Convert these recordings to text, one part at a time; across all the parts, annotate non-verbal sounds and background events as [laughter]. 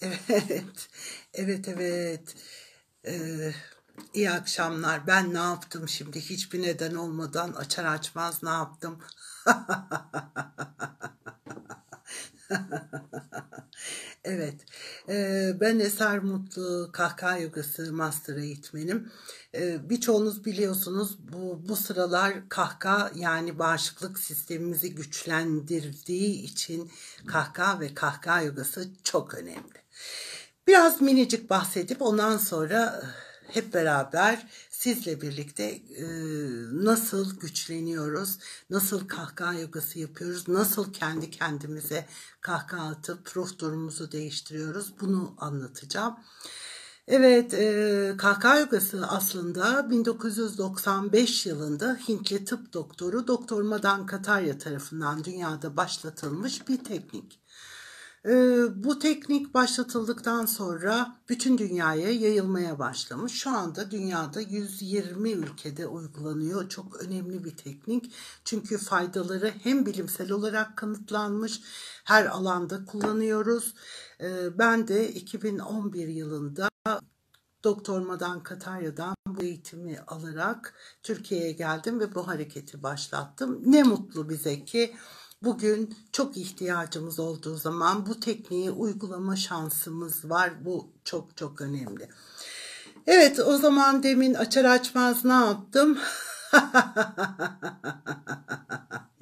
evet. Evet evet. Ee, iyi akşamlar. Ben ne yaptım şimdi? Hiçbir neden olmadan açar açmaz ne yaptım? [laughs] [laughs] evet, ben Eser Mutlu Kahkaha Yogası Master Eğitmenim. Birçoğunuz biliyorsunuz bu, bu sıralar kahkaha yani bağışıklık sistemimizi güçlendirdiği için kahkaha ve kahkaha yogası çok önemli. Biraz minicik bahsedip ondan sonra eh, hep beraber sizle birlikte e, nasıl güçleniyoruz, nasıl kahkaha yogası yapıyoruz, nasıl kendi kendimize kahkaha atıp ruh durumumuzu değiştiriyoruz bunu anlatacağım. Evet, e, kahkaha yogası aslında 1995 yılında Hintli tıp doktoru Doktor Madan Katarya tarafından dünyada başlatılmış bir teknik. Ee, bu teknik başlatıldıktan sonra bütün dünyaya yayılmaya başlamış. Şu anda dünyada 120 ülkede uygulanıyor. Çok önemli bir teknik. Çünkü faydaları hem bilimsel olarak kanıtlanmış, her alanda kullanıyoruz. Ee, ben de 2011 yılında doktor doktormadan Katarya'dan bu eğitimi alarak Türkiye'ye geldim ve bu hareketi başlattım. Ne mutlu bize ki bugün çok ihtiyacımız olduğu zaman bu tekniği uygulama şansımız var. Bu çok çok önemli. Evet o zaman demin açar açmaz ne yaptım? [laughs]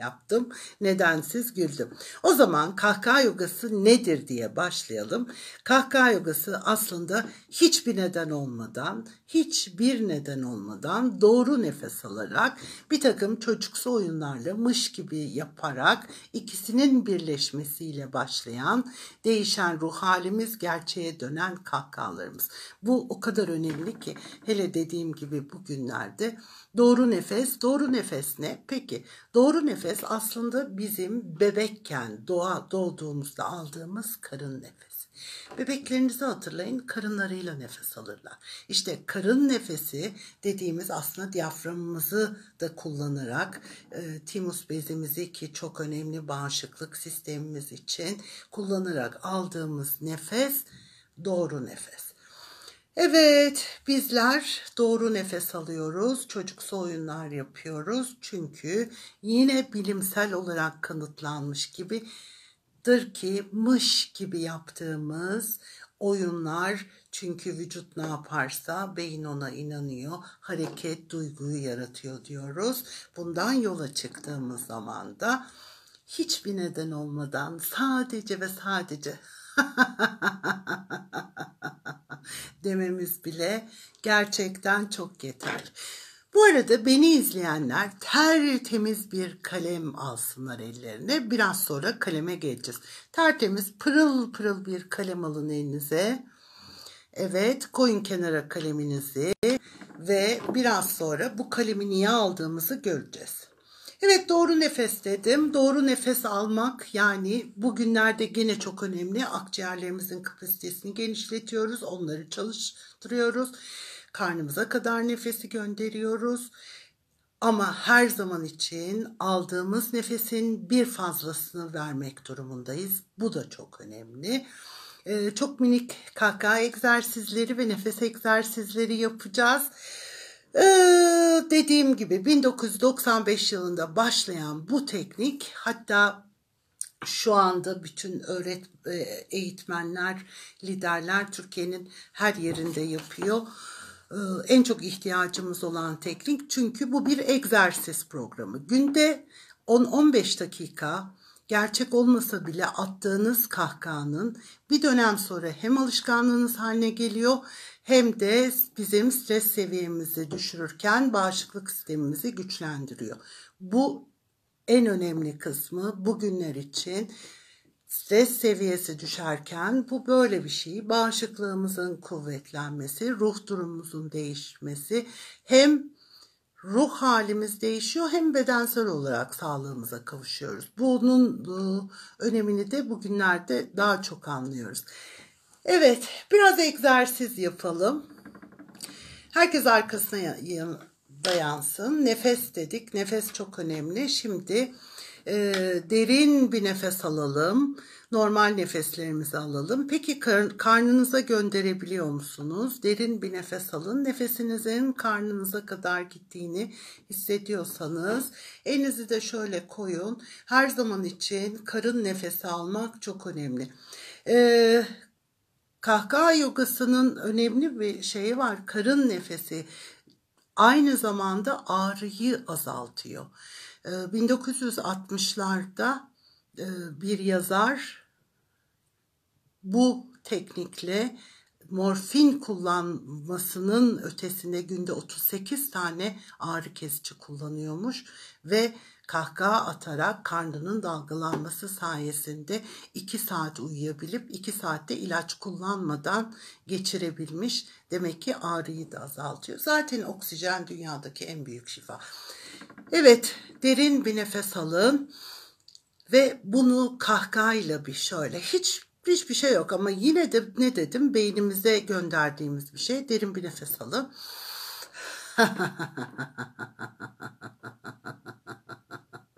yaptım. Nedensiz güldüm. O zaman kahkaha yogası nedir diye başlayalım. Kahkaha yogası aslında hiçbir neden olmadan, hiçbir neden olmadan doğru nefes alarak bir takım çocuksu oyunlarla mış gibi yaparak ikisinin birleşmesiyle başlayan değişen ruh halimiz gerçeğe dönen kahkahalarımız. Bu o kadar önemli ki hele dediğim gibi bugünlerde doğru nefes, doğru nefes ne? Peki doğru nefes nefes aslında bizim bebekken doğa doğduğumuzda aldığımız karın nefesi. Bebeklerinizi hatırlayın karınlarıyla nefes alırlar. İşte karın nefesi dediğimiz aslında diyaframımızı da kullanarak e, timus bezimizi ki çok önemli bağışıklık sistemimiz için kullanarak aldığımız nefes doğru nefes. Evet, bizler doğru nefes alıyoruz, çocuksu oyunlar yapıyoruz. Çünkü yine bilimsel olarak kanıtlanmış gibidir ki mış gibi yaptığımız oyunlar çünkü vücut ne yaparsa beyin ona inanıyor. Hareket duyguyu yaratıyor diyoruz. Bundan yola çıktığımız zaman da hiçbir neden olmadan sadece ve sadece [laughs] dememiz bile gerçekten çok yeter. Bu arada beni izleyenler tertemiz bir kalem alsınlar ellerine. Biraz sonra kaleme geçeceğiz. Tertemiz pırıl pırıl bir kalem alın elinize. Evet koyun kenara kaleminizi ve biraz sonra bu kalemi niye aldığımızı göreceğiz. Evet doğru nefes dedim. Doğru nefes almak yani bugünlerde gene çok önemli. Akciğerlerimizin kapasitesini genişletiyoruz. Onları çalıştırıyoruz. Karnımıza kadar nefesi gönderiyoruz. Ama her zaman için aldığımız nefesin bir fazlasını vermek durumundayız. Bu da çok önemli. Ee, çok minik kaka egzersizleri ve nefes egzersizleri yapacağız. Ee, dediğim gibi 1995 yılında başlayan bu teknik hatta şu anda bütün öğret e, eğitmenler, liderler Türkiye'nin her yerinde yapıyor. Ee, en çok ihtiyacımız olan teknik çünkü bu bir egzersiz programı. Günde 10-15 dakika gerçek olmasa bile attığınız kahkahanın bir dönem sonra hem alışkanlığınız haline geliyor hem de bizim stres seviyemizi düşürürken bağışıklık sistemimizi güçlendiriyor. Bu en önemli kısmı bugünler için stres seviyesi düşerken bu böyle bir şey. Bağışıklığımızın kuvvetlenmesi, ruh durumumuzun değişmesi hem ruh halimiz değişiyor hem bedensel olarak sağlığımıza kavuşuyoruz. Bunun bu, e, önemini de bugünlerde daha çok anlıyoruz. Evet biraz egzersiz yapalım. Herkes arkasına dayansın. Nefes dedik. Nefes çok önemli. Şimdi e, derin bir nefes alalım. Normal nefeslerimizi alalım. Peki kar, karnınıza gönderebiliyor musunuz? Derin bir nefes alın. Nefesinizin karnınıza kadar gittiğini hissediyorsanız elinizi de şöyle koyun. Her zaman için karın nefesi almak çok önemli. Ee, kahkaha yogasının önemli bir şeyi var. Karın nefesi aynı zamanda ağrıyı azaltıyor. 1960'larda ee, e, bir yazar bu teknikle morfin kullanmasının ötesinde günde 38 tane ağrı kesici kullanıyormuş ve kahkaha atarak karnının dalgalanması sayesinde 2 saat uyuyabilip 2 saatte ilaç kullanmadan geçirebilmiş. Demek ki ağrıyı da azaltıyor. Zaten oksijen dünyadaki en büyük şifa. Evet, derin bir nefes alın ve bunu kahkahayla bir şöyle hiç hiçbir şey yok ama yine de ne dedim beynimize gönderdiğimiz bir şey. Derin bir nefes alın.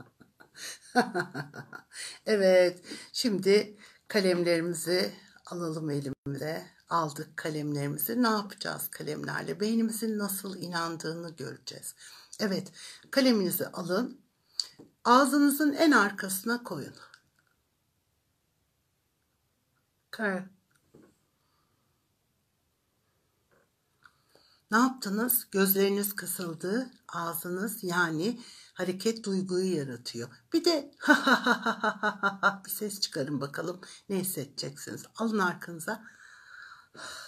[laughs] evet, şimdi kalemlerimizi alalım elimize. Aldık kalemlerimizi. Ne yapacağız kalemlerle? Beynimizin nasıl inandığını göreceğiz. Evet kaleminizi alın. Ağzınızın en arkasına koyun. Kar. Ne yaptınız? Gözleriniz kısıldı. Ağzınız yani hareket duyguyu yaratıyor. Bir de ha ha ha ha ha ha bir ses çıkarın bakalım ne hissedeceksiniz. Alın arkanıza.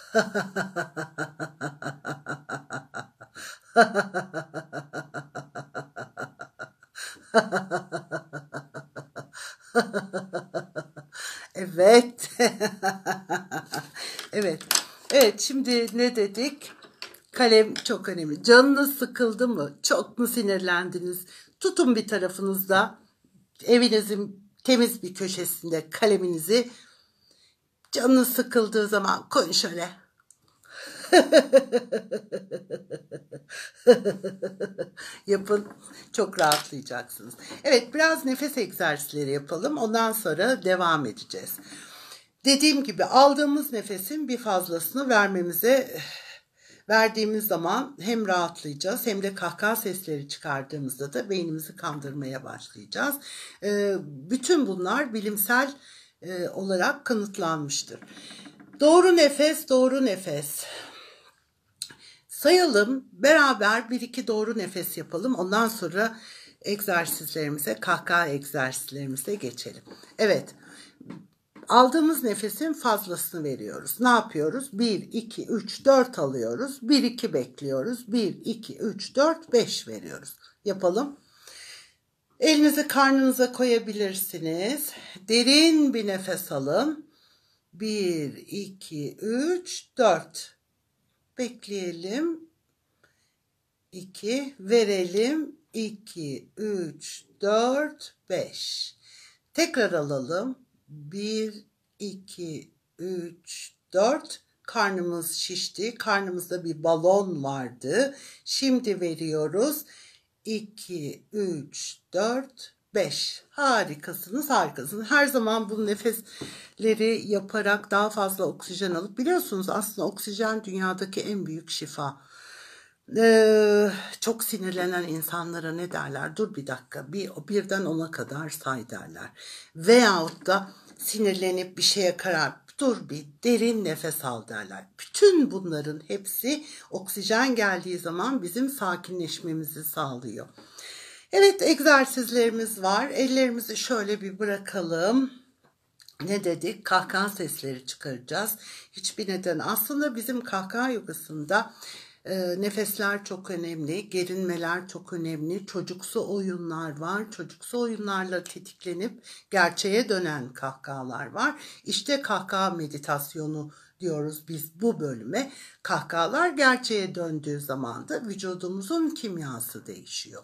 [laughs] evet. [laughs] evet. Evet şimdi ne dedik? Kalem çok önemli. Canınız sıkıldı mı? Çok mu sinirlendiniz? Tutun bir tarafınızda evinizin temiz bir köşesinde kaleminizi Canın sıkıldığı zaman koyun şöyle. [laughs] Yapın. Çok rahatlayacaksınız. Evet biraz nefes egzersizleri yapalım. Ondan sonra devam edeceğiz. Dediğim gibi aldığımız nefesin bir fazlasını vermemize verdiğimiz zaman hem rahatlayacağız hem de kahkaha sesleri çıkardığımızda da beynimizi kandırmaya başlayacağız. Ee, bütün bunlar bilimsel e, olarak kanıtlanmıştır. Doğru nefes, doğru nefes. Sayalım, beraber bir iki doğru nefes yapalım. Ondan sonra egzersizlerimize, kahkaha egzersizlerimize geçelim. Evet, aldığımız nefesin fazlasını veriyoruz. Ne yapıyoruz? 1, 2, 3, 4 alıyoruz. 1, 2 bekliyoruz. 1, 2, 3, 4, 5 veriyoruz. Yapalım. Elinizi karnınıza koyabilirsiniz. Derin bir nefes alın. 1, 2, 3, 4. Bekleyelim. 2, verelim. 2, 3, 4, 5. Tekrar alalım. 1, 2, 3, 4. Karnımız şişti. Karnımızda bir balon vardı. Şimdi veriyoruz. 1, 2, 3, 4, 5. Harikasınız, harikasınız. Her zaman bu nefesleri yaparak daha fazla oksijen alıp biliyorsunuz aslında oksijen dünyadaki en büyük şifa. Ee, çok sinirlenen insanlara ne derler? Dur bir dakika bir, birden ona kadar say derler. Veyahut da sinirlenip bir şeye karar dur bir derin nefes al derler. Bütün bunların hepsi oksijen geldiği zaman bizim sakinleşmemizi sağlıyor. Evet egzersizlerimiz var. Ellerimizi şöyle bir bırakalım. Ne dedik? Kahkaha sesleri çıkaracağız. Hiçbir neden. Aslında bizim kahkaha yogasında ee, nefesler çok önemli, gerinmeler çok önemli, çocuksu oyunlar var. Çocuksu oyunlarla tetiklenip gerçeğe dönen kahkahalar var. İşte kahkaha meditasyonu diyoruz biz bu bölüme. Kahkahalar gerçeğe döndüğü zaman da vücudumuzun kimyası değişiyor.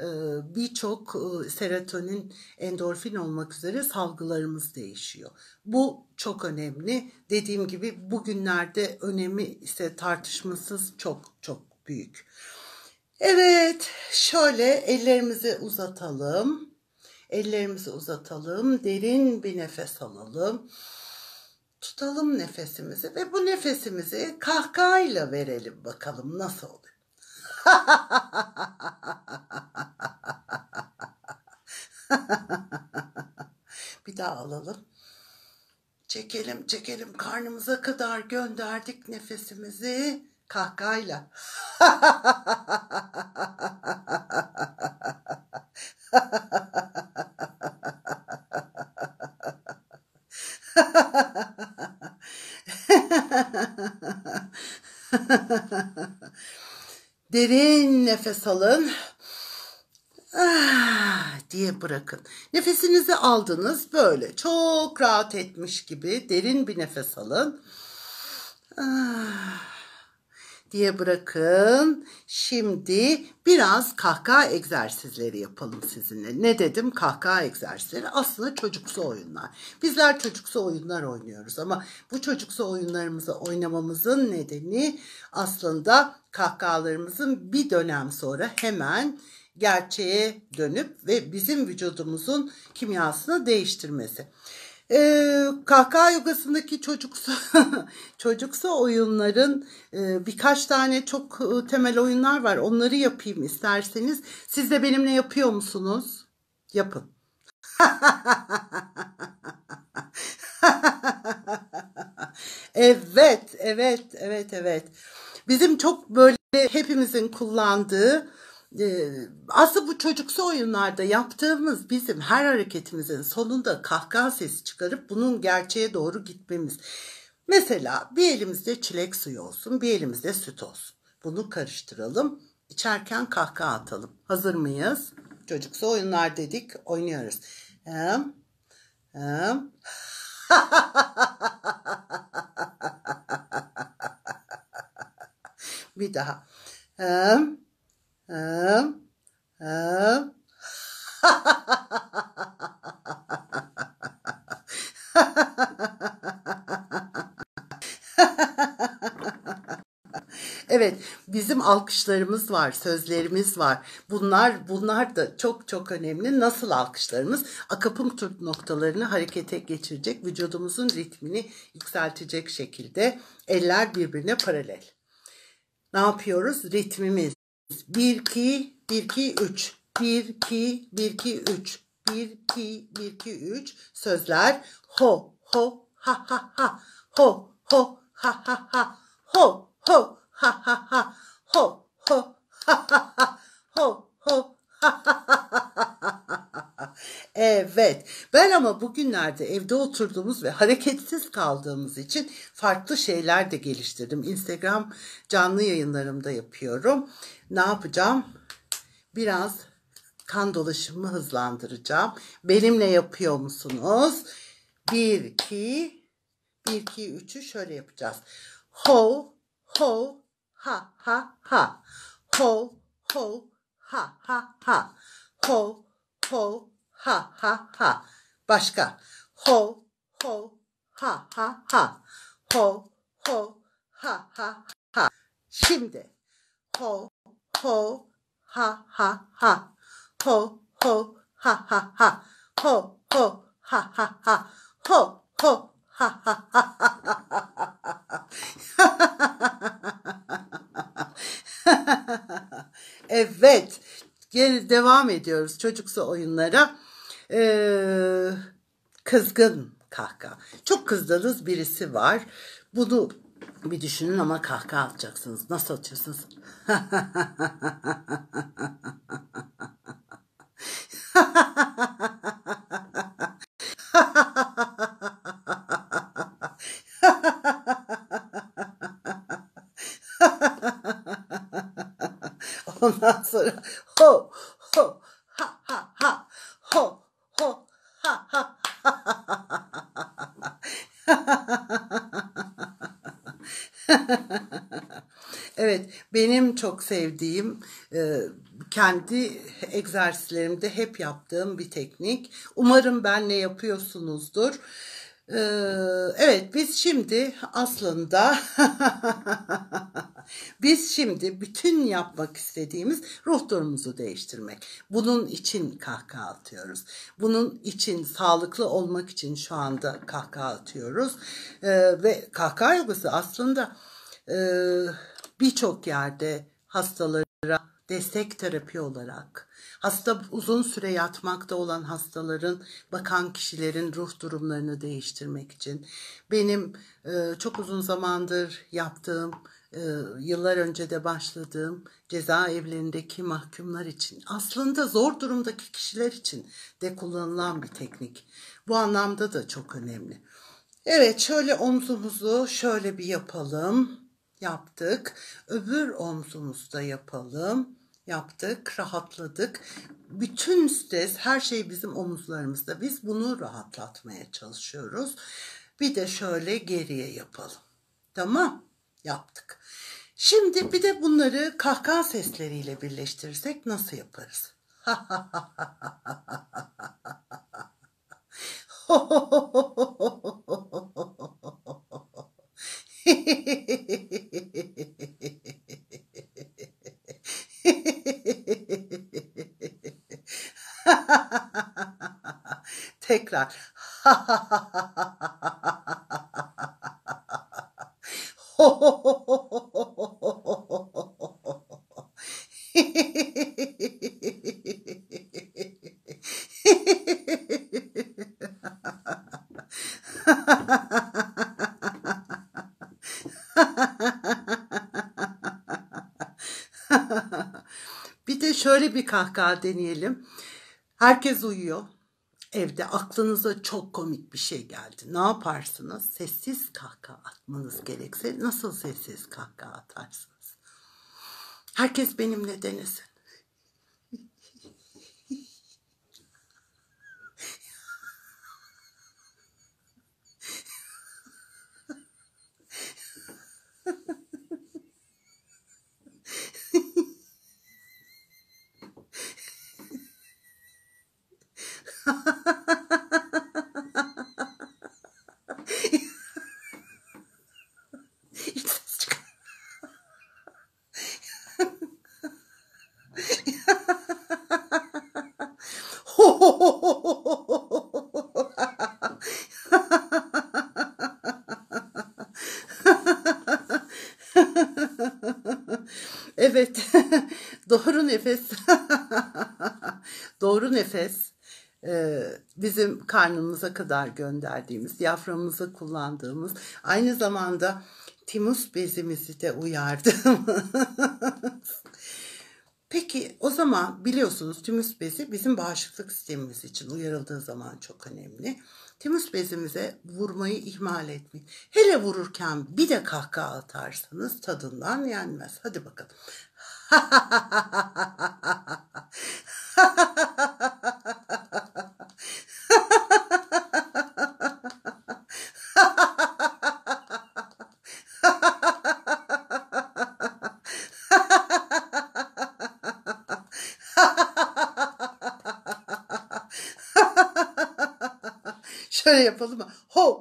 E, birçok e, serotonin, endorfin olmak üzere salgılarımız değişiyor. Bu çok önemli. Dediğim gibi bugünlerde önemi ise tartışmasız çok çok büyük. Evet, şöyle ellerimizi uzatalım. Ellerimizi uzatalım. Derin bir nefes alalım. Tutalım nefesimizi ve bu nefesimizi kahkahayla verelim bakalım nasıl [laughs] bir daha alalım. Çekelim çekelim karnımıza kadar gönderdik nefesimizi kahkahayla. [laughs] Derin nefes alın. Ah, diye bırakın. Nefesinizi aldınız böyle. Çok rahat etmiş gibi derin bir nefes alın. Ah, diye bırakın. Şimdi biraz kahkaha egzersizleri yapalım sizinle. Ne dedim? Kahkaha egzersizleri aslında çocuksu oyunlar. Bizler çocuksu oyunlar oynuyoruz ama bu çocuksu oyunlarımızı oynamamızın nedeni aslında kahkahalarımızın bir dönem sonra hemen gerçeğe dönüp ve bizim vücudumuzun kimyasını değiştirmesi. Ee, kahkaha yogasındaki çocuksu, [laughs] çocuksu oyunların e, birkaç tane çok e, temel oyunlar var. Onları yapayım isterseniz. Siz de benimle yapıyor musunuz? Yapın. [laughs] evet, evet, evet, evet. Bizim çok böyle hepimizin kullandığı e, aslında bu çocuksu oyunlarda yaptığımız bizim her hareketimizin sonunda kahkaha sesi çıkarıp bunun gerçeğe doğru gitmemiz. Mesela bir elimizde çilek suyu olsun, bir elimizde süt olsun. Bunu karıştıralım, içerken kahkaha atalım. Hazır mıyız? Çocuksu oyunlar dedik, oynuyoruz. Hem, hem. [laughs] Bir daha. Hım. Hım. Hım. Evet, bizim alkışlarımız var, sözlerimiz var. Bunlar bunlar da çok çok önemli. Nasıl alkışlarımız? Akapunktur noktalarını harekete geçirecek, vücudumuzun ritmini yükseltecek şekilde eller birbirine paralel ne yapıyoruz? Ritmimiz. 1 2 1 2 3 1 2 1 2 3 1 2 1 2 3 sözler ho ho ha ha ha ho ho ha ha ha ho ho ha ha ha ho ho ha ha ha ho ho ha ha ha Evet ben ama bugünlerde evde oturduğumuz ve hareketsiz kaldığımız için farklı şeyler de geliştirdim. Instagram canlı yayınlarımda yapıyorum. Ne yapacağım? Biraz kan dolaşımı hızlandıracağım. Benimle yapıyor musunuz? 1, 2, 1, 2, 3'ü şöyle yapacağız. Ho, ho, ha, ha, ha. Ho, ho, ha, ha, ha. Ho, ho, ha ha ha. Başka. Ho ho ha ha ha. Ho ho ha ha ha. Şimdi ho ho ha ha ha. Ho ho ha ha ha. Ho ho ha ha ha. Ho ho ha ha ha ha ha ha. evet. Geri devam ediyoruz çocuksu oyunlara e, kızgın kahkaha. Çok kızdığınız birisi var. Bunu bir düşünün ama kahkaha atacaksınız. Nasıl atacaksınız? [laughs] Ondan sonra ho [laughs] evet benim çok sevdiğim e, kendi egzersizlerimde hep yaptığım bir teknik. Umarım benle yapıyorsunuzdur. Ee, evet biz şimdi aslında [laughs] biz şimdi bütün yapmak istediğimiz ruh durumumuzu değiştirmek. Bunun için kahkaha atıyoruz. Bunun için sağlıklı olmak için şu anda kahkaha atıyoruz. Ee, ve kahkaha yogası aslında e, birçok yerde hastalara destek terapi olarak Hasta uzun süre yatmakta olan hastaların, bakan kişilerin ruh durumlarını değiştirmek için. Benim e, çok uzun zamandır yaptığım, e, yıllar önce de başladığım cezaevlerindeki mahkumlar için, aslında zor durumdaki kişiler için de kullanılan bir teknik. Bu anlamda da çok önemli. Evet şöyle omzumuzu şöyle bir yapalım. Yaptık. Öbür omzumuzda yapalım yaptık, rahatladık. Bütün stres, her şey bizim omuzlarımızda. Biz bunu rahatlatmaya çalışıyoruz. Bir de şöyle geriye yapalım. Tamam, yaptık. Şimdi bir de bunları kahkaha sesleriyle birleştirirsek nasıl yaparız? Hehehehe [laughs] [laughs] Tekrar. [laughs] bir de şöyle bir kahkaha deneyelim. Herkes uyuyor. Evde aklınıza çok komik bir şey geldi. Ne yaparsınız? Sessiz kahkaha atmanız gerekse nasıl sessiz kahkaha atarsınız? Herkes benimle denesin. nefes, [laughs] doğru nefes e, bizim karnımıza kadar gönderdiğimiz, diyaframımıza kullandığımız, aynı zamanda timus bezimizi de uyardığımız. [laughs] Peki o zaman biliyorsunuz timus bezi bizim bağışıklık sistemimiz için uyarıldığı zaman çok önemli. Timus bezimize vurmayı ihmal etmeyin. Hele vururken bir de kahkaha atarsanız tadından yenmez. Hadi bakalım. Şöyle yapalım mı? Ho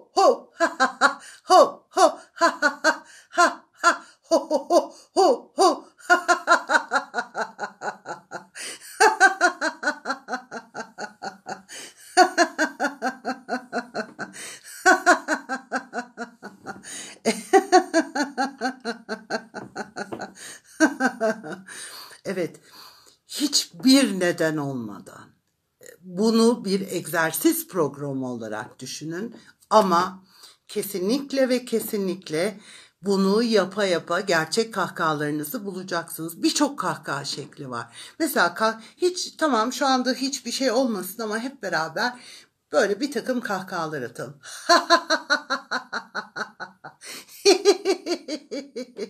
Evet, hiçbir neden olmadan e, bunu bir egzersiz programı olarak düşünün ama kesinlikle ve kesinlikle bunu yapa yapa gerçek kahkahalarınızı bulacaksınız. Birçok kahkaha şekli var. Mesela hiç tamam şu anda hiçbir şey olmasın ama hep beraber böyle bir takım kahkahalar atalım. [laughs]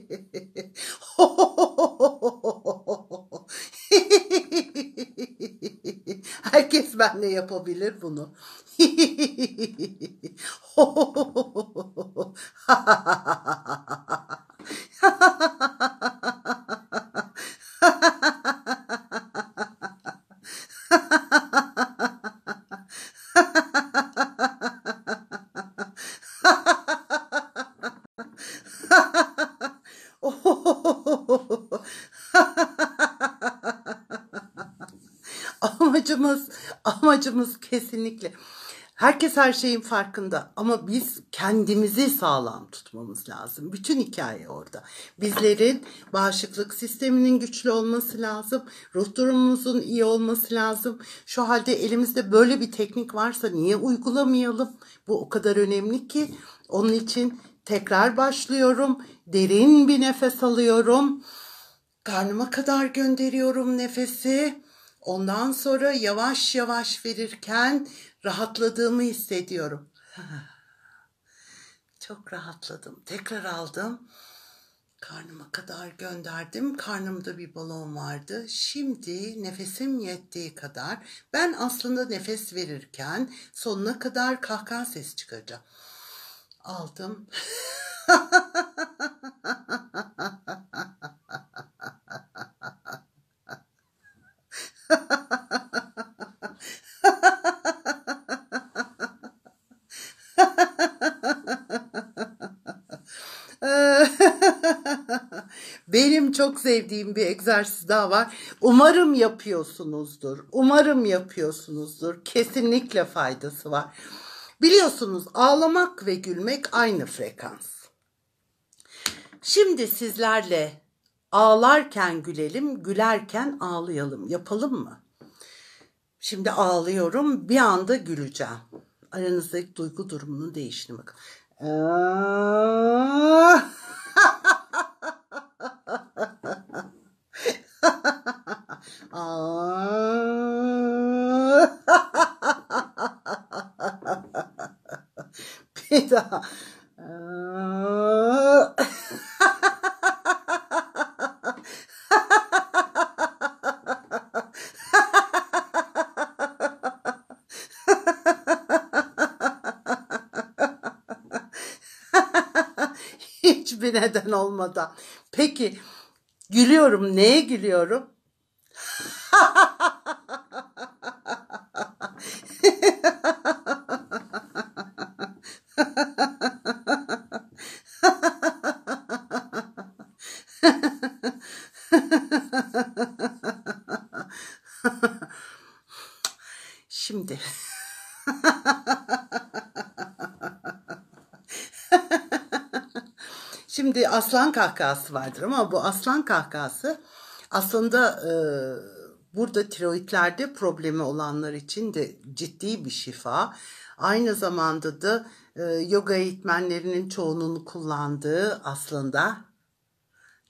[laughs] Ben de yapabilir bunu. [laughs] amacımız kesinlikle. Herkes her şeyin farkında ama biz kendimizi sağlam tutmamız lazım. Bütün hikaye orada. Bizlerin bağışıklık sisteminin güçlü olması lazım. Ruh durumumuzun iyi olması lazım. Şu halde elimizde böyle bir teknik varsa niye uygulamayalım? Bu o kadar önemli ki. Onun için tekrar başlıyorum. Derin bir nefes alıyorum. Karnıma kadar gönderiyorum nefesi. Ondan sonra yavaş yavaş verirken rahatladığımı hissediyorum. [laughs] Çok rahatladım. Tekrar aldım. Karnıma kadar gönderdim. Karnımda bir balon vardı. Şimdi nefesim yettiği kadar ben aslında nefes verirken sonuna kadar kahkaha sesi çıkaracağım. Aldım. [laughs] Benim çok sevdiğim bir egzersiz daha var. Umarım yapıyorsunuzdur. Umarım yapıyorsunuzdur. Kesinlikle faydası var. Biliyorsunuz ağlamak ve gülmek aynı frekans. Şimdi sizlerle ağlarken gülelim, gülerken ağlayalım. Yapalım mı? Şimdi ağlıyorum, bir anda güleceğim. Aranızdaki duygu durumunun değişini bakın. Aa! [laughs] Bir daha. hiçbir neden olmadan. Peki gülüyorum. Neye gülüyorum? aslan kahkahası vardır ama bu aslan kahkahası aslında e, burada tiroidlerde problemi olanlar için de ciddi bir şifa. Aynı zamanda da e, yoga eğitmenlerinin çoğunun kullandığı aslında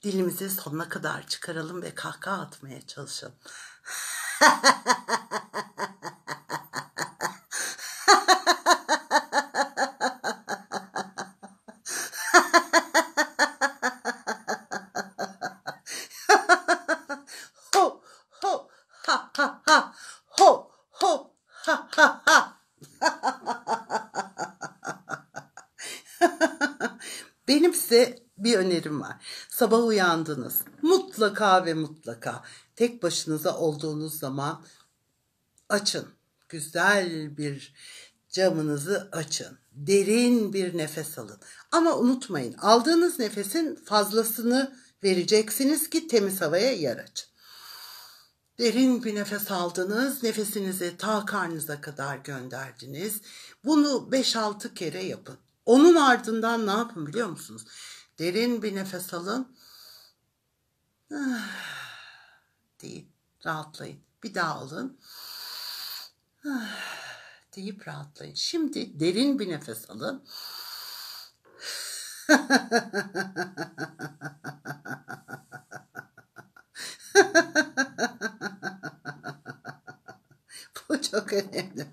dilimizi sonuna kadar çıkaralım ve kahkaha atmaya çalışalım. [laughs] sabah uyandınız. Mutlaka ve mutlaka tek başınıza olduğunuz zaman açın. Güzel bir camınızı açın. Derin bir nefes alın. Ama unutmayın aldığınız nefesin fazlasını vereceksiniz ki temiz havaya yer açın. Derin bir nefes aldınız, nefesinizi ta karnınıza kadar gönderdiniz. Bunu 5-6 kere yapın. Onun ardından ne yapın biliyor musunuz? Derin bir nefes alın. Ah, Deyin. Rahatlayın. Bir daha alın. Ah, deyip rahatlayın. Şimdi derin bir nefes alın. [laughs] Bu çok önemli. [laughs]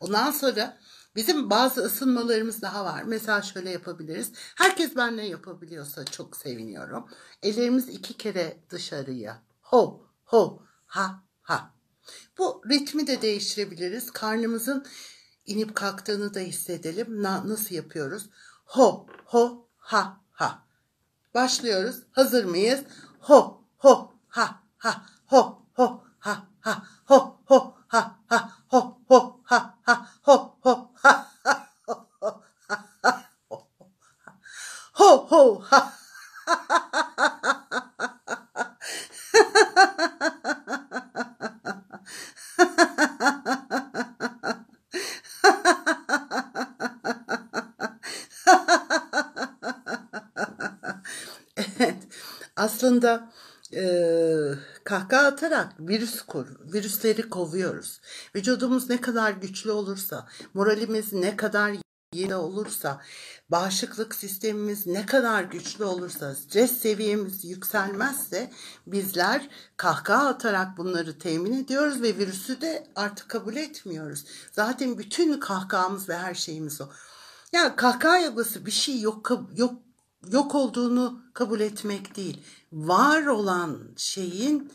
Ondan sonra Bizim bazı ısınmalarımız daha var. Mesela şöyle yapabiliriz. Herkes benle yapabiliyorsa çok seviniyorum. Ellerimiz iki kere dışarıya. Ho, ho, ha, ha. Bu ritmi de değiştirebiliriz. Karnımızın inip kalktığını da hissedelim. Na, nasıl yapıyoruz? Ho, ho, ha, ha. Başlıyoruz. Hazır mıyız? Ho, ho, ha, ha, ho, ho, ha, ha, ho, ho, [laughs] evet aslında e, kahkaha atarak virüs koru, virüsleri kovuyoruz. Vücudumuz ne kadar güçlü olursa, moralimiz ne kadar Yine olursa, bağışıklık sistemimiz ne kadar güçlü olursa, stres seviyemiz yükselmezse bizler kahkaha atarak bunları temin ediyoruz ve virüsü de artık kabul etmiyoruz. Zaten bütün kahkahamız ve her şeyimiz o. Ya yani kahkaha yapısı bir şey yok yok yok olduğunu kabul etmek değil. Var olan şeyin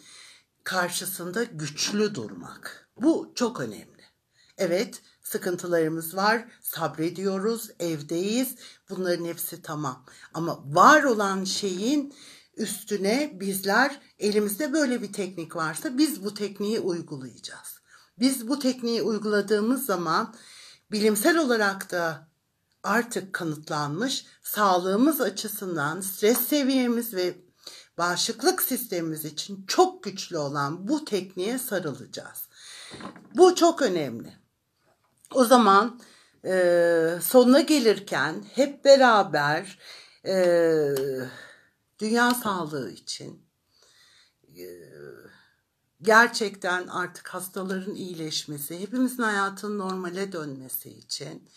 karşısında güçlü durmak. Bu çok önemli. Evet, sıkıntılarımız var, sabrediyoruz, evdeyiz. Bunların hepsi tamam. Ama var olan şeyin üstüne bizler elimizde böyle bir teknik varsa biz bu tekniği uygulayacağız. Biz bu tekniği uyguladığımız zaman bilimsel olarak da artık kanıtlanmış sağlığımız açısından stres seviyemiz ve bağışıklık sistemimiz için çok güçlü olan bu tekniğe sarılacağız. Bu çok önemli. O zaman e, sonuna gelirken hep beraber e, dünya sağlığı için e, gerçekten artık hastaların iyileşmesi, hepimizin hayatının normale dönmesi için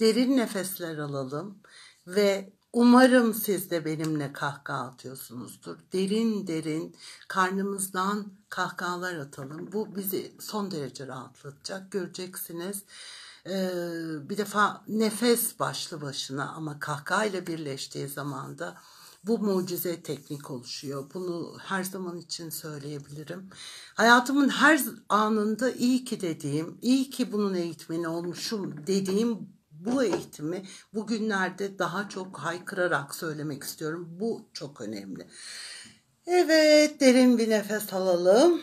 derin nefesler alalım ve umarım siz de benimle kahkaha atıyorsunuzdur. Derin derin karnımızdan kahkahalar atalım. Bu bizi son derece rahatlatacak. Göreceksiniz. Ee, bir defa nefes başlı başına ama kahkahayla birleştiği zaman da bu mucize teknik oluşuyor. Bunu her zaman için söyleyebilirim. Hayatımın her anında iyi ki dediğim, iyi ki bunun eğitmeni olmuşum dediğim bu eğitimi bugünlerde daha çok haykırarak söylemek istiyorum. Bu çok önemli. Evet, derin bir nefes alalım.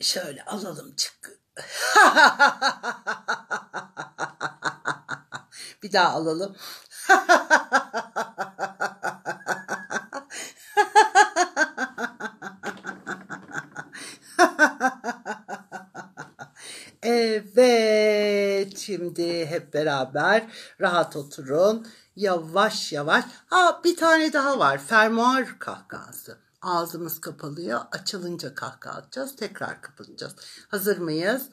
Şöyle alalım çık [laughs] bir daha alalım. [laughs] Evet şimdi hep beraber rahat oturun. Yavaş yavaş. Ha bir tane daha var. Fermuar kahkahası. Ağzımız kapalıyor. Açılınca kahkaha atacağız. Tekrar kapanacağız. Hazır mıyız?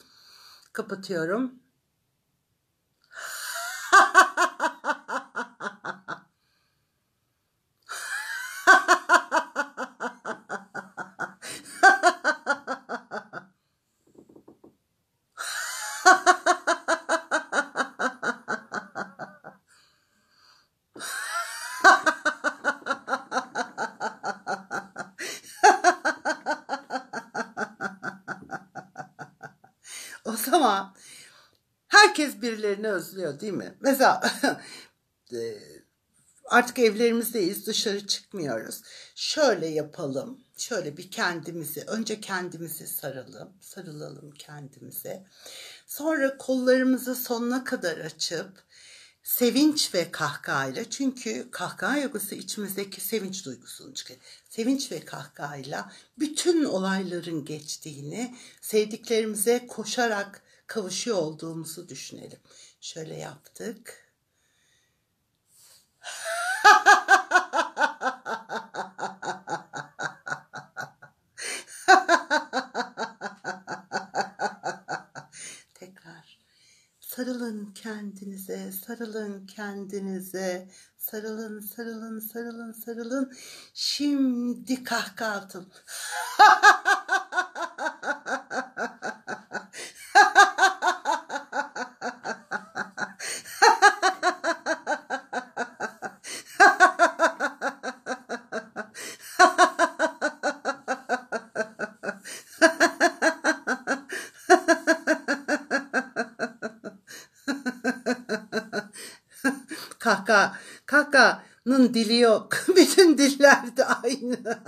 Kapatıyorum. ama herkes birilerini özlüyor değil mi? Mesela [laughs] e, artık evlerimizdeyiz dışarı çıkmıyoruz. Şöyle yapalım. Şöyle bir kendimizi önce kendimizi saralım. Sarılalım kendimize. Sonra kollarımızı sonuna kadar açıp sevinç ve kahkahayla çünkü kahkaha yapısı içimizdeki sevinç duygusunu çıkıyor. Sevinç ve kahkahayla bütün olayların geçtiğini, sevdiklerimize koşarak kavuşuyor olduğumuzu düşünelim. Şöyle yaptık. [laughs] Tekrar sarılın kendinize, sarılın kendinize, sarılın, sarılın, sarılın, sarılın. Şimdi kahkaha atın. [laughs] Nın dili yok. [laughs] Bütün diller de aynı.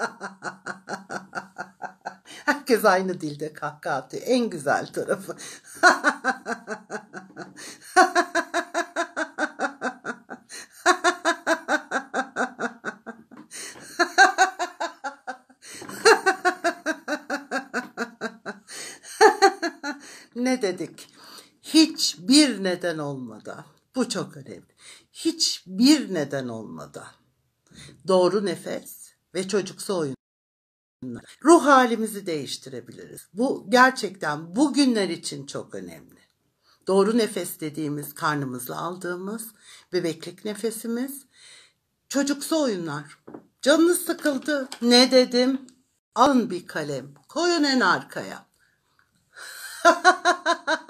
[laughs] Herkes aynı dilde kahkaha atıyor. En güzel tarafı. [laughs] ne dedik? Hiçbir neden olmadı. Bu çok önemli bir neden olmadan doğru nefes ve çocuksu oyun Ruh halimizi değiştirebiliriz. Bu gerçekten bugünler için çok önemli. Doğru nefes dediğimiz karnımızla aldığımız bebeklik nefesimiz. Çocuksu oyunlar. Canınız sıkıldı. Ne dedim? Alın bir kalem. Koyun en arkaya. [laughs]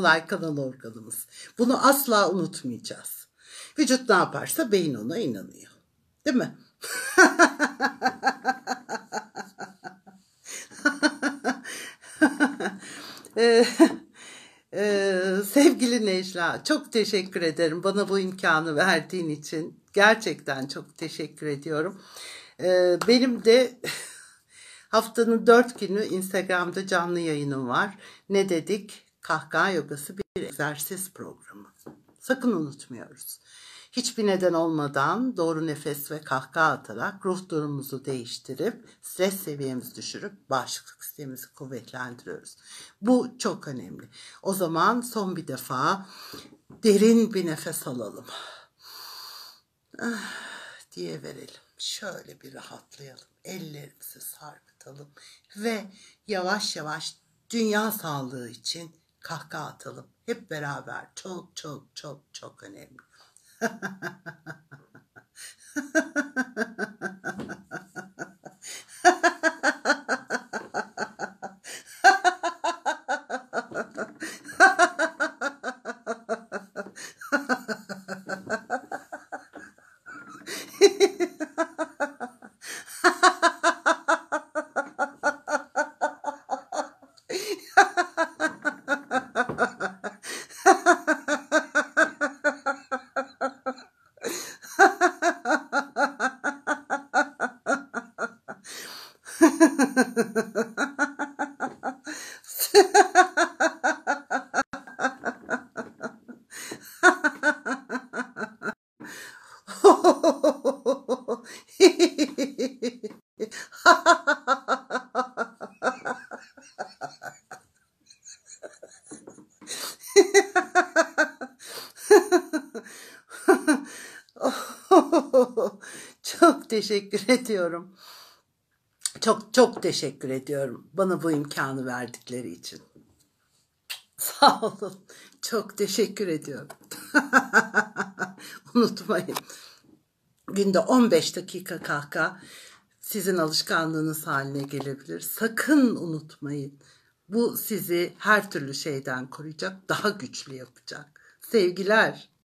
olay kanal organımız. Bunu asla unutmayacağız. Vücut ne yaparsa beyin ona inanıyor. Değil mi? [laughs] ee, e, sevgili Necla çok teşekkür ederim bana bu imkanı verdiğin için. Gerçekten çok teşekkür ediyorum. Ee, benim de [laughs] haftanın dört günü Instagram'da canlı yayınım var. Ne dedik? Kahkaha yogası bir egzersiz programı. Sakın unutmuyoruz. Hiçbir neden olmadan doğru nefes ve kahkaha atarak ruh durumumuzu değiştirip stres seviyemizi düşürüp bağışıklık sistemimizi kuvvetlendiriyoruz. Bu çok önemli. O zaman son bir defa derin bir nefes alalım. [sighs] diye verelim. Şöyle bir rahatlayalım. Ellerimizi sarkıtalım ve yavaş yavaş dünya sağlığı için kahkaha atalım. Hep beraber çok çok çok çok önemli. [laughs] teşekkür [laughs] ediyorum. Çok çok teşekkür ediyorum bana bu imkanı verdikleri için. [laughs] Sağ olun. Çok teşekkür ediyorum. [laughs] Unutmayın. Günde 15 dakika kahkaha sizin alışkanlığınız haline gelebilir. Sakın unutmayın. Bu sizi her türlü şeyden koruyacak, daha güçlü yapacak. Sevgiler.